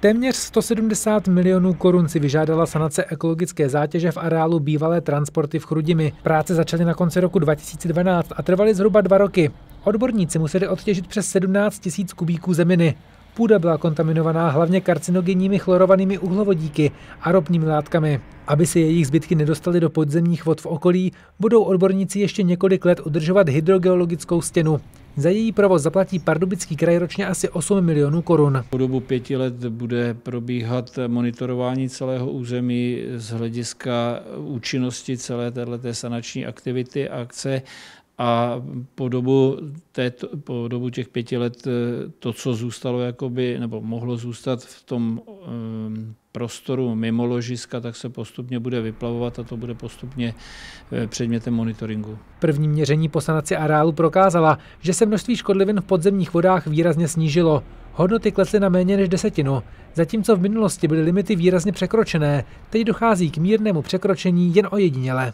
Téměř 170 milionů korun si vyžádala sanace ekologické zátěže v areálu bývalé transporty v Chrudimi. Práce začaly na konci roku 2012 a trvaly zhruba dva roky. Odborníci museli odtěžit přes 17 tisíc kubíků zeminy. Půda byla kontaminovaná hlavně karcinogenními chlorovanými uhlovodíky a ropnými látkami. Aby se jejich zbytky nedostaly do podzemních vod v okolí, budou odborníci ještě několik let udržovat hydrogeologickou stěnu. Za její provoz zaplatí Pardubický kraj ročně asi 8 milionů korun. Po dobu pěti let bude probíhat monitorování celého území z hlediska účinnosti celé této sanační aktivity a akce a po dobu, této, po dobu těch pěti let eh, to, co zůstalo, jakoby, nebo mohlo zůstat v tom um, prostoru mimo ložiska, tak se postupně bude vyplavovat a to bude postupně eh, předmětem monitoringu. První měření po sanaci areálu prokázala, že se množství škodlivin v podzemních vodách výrazně snížilo. Hodnoty klesly na méně než desetinu. Zatímco v minulosti byly limity výrazně překročené, teď dochází k mírnému překročení jen ojediněle.